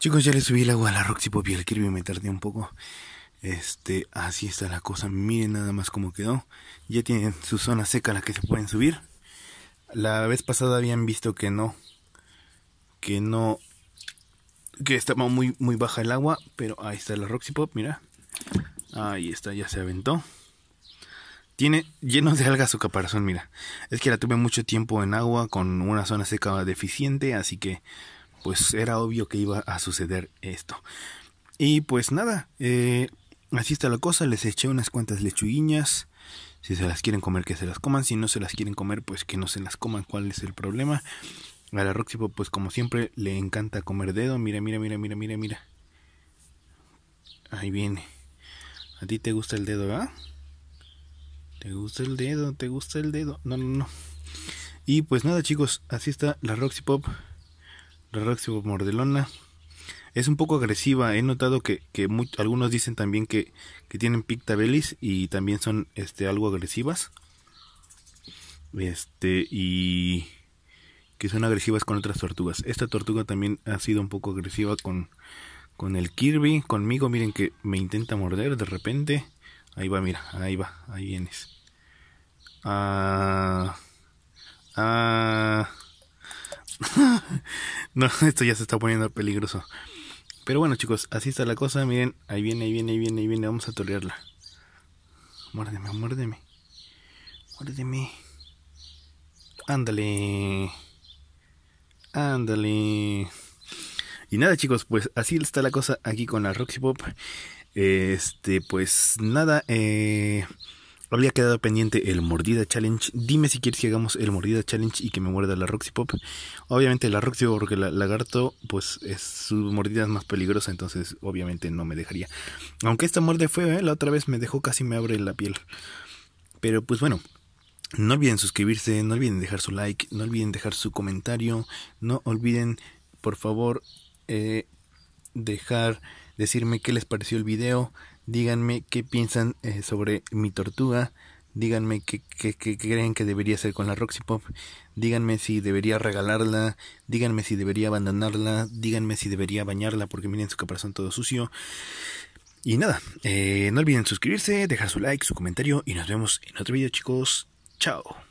Chicos, ya le subí el agua a la Roxy Pop y al Kirby, me tardé un poco. Este, así está la cosa. Miren nada más cómo quedó. Ya tienen su zona seca a la que se pueden subir. La vez pasada habían visto que no. Que no. Que estaba muy, muy baja el agua. Pero ahí está la Roxy Pop, mira. Ahí está, ya se aventó. Tiene lleno de algas su caparazón, mira. Es que la tuve mucho tiempo en agua con una zona seca deficiente, así que pues era obvio que iba a suceder esto. Y pues nada, eh, así está la cosa, les eché unas cuantas lechuguiñas. Si se las quieren comer, que se las coman. Si no se las quieren comer, pues que no se las coman. ¿Cuál es el problema? A la Roxy, Pop, pues como siempre, le encanta comer dedo. Mira, mira, mira, mira, mira, mira. Ahí viene. A ti te gusta el dedo, ¿verdad? Ah? Te gusta el dedo, te gusta el dedo. No, no, no. Y pues nada, chicos, así está la Roxy Pop. Roxy mordelona. Es un poco agresiva. He notado que, algunos dicen también que, que tienen pictabelis y también son este, algo agresivas. Este, y que son agresivas con otras tortugas. Esta tortuga también ha sido un poco agresiva con, con el Kirby, conmigo. Miren que me intenta morder de repente. Ahí va, mira, ahí va, ahí vienes. Ah, ah, no, esto ya se está poniendo peligroso. Pero bueno, chicos, así está la cosa. Miren, ahí viene, ahí viene, ahí viene, ahí viene. Vamos a torearla. Muérdeme, muérdeme. Muérdeme. Ándale. Ándale. Y nada, chicos, pues así está la cosa aquí con la Roxy Pop. Este, pues nada, eh había quedado pendiente el Mordida Challenge. Dime si quieres que hagamos el Mordida Challenge y que me muerda la Roxy Pop. Obviamente la Roxy porque la lagarto, pues es, su mordida más peligrosa, entonces obviamente no me dejaría. Aunque esta muerte fue, ¿eh? la otra vez me dejó casi me abre la piel. Pero pues bueno, no olviden suscribirse, no olviden dejar su like, no olviden dejar su comentario, no olviden, por favor, eh, dejar, decirme qué les pareció el video, díganme qué piensan eh, sobre mi tortuga, díganme qué, creen que debería hacer con la Roxy Pop, díganme si debería regalarla, díganme si debería abandonarla, díganme si debería bañarla porque miren su caparazón todo sucio. Y nada, eh, no olviden suscribirse, dejar su like, su comentario y nos vemos en otro video chicos. Chao.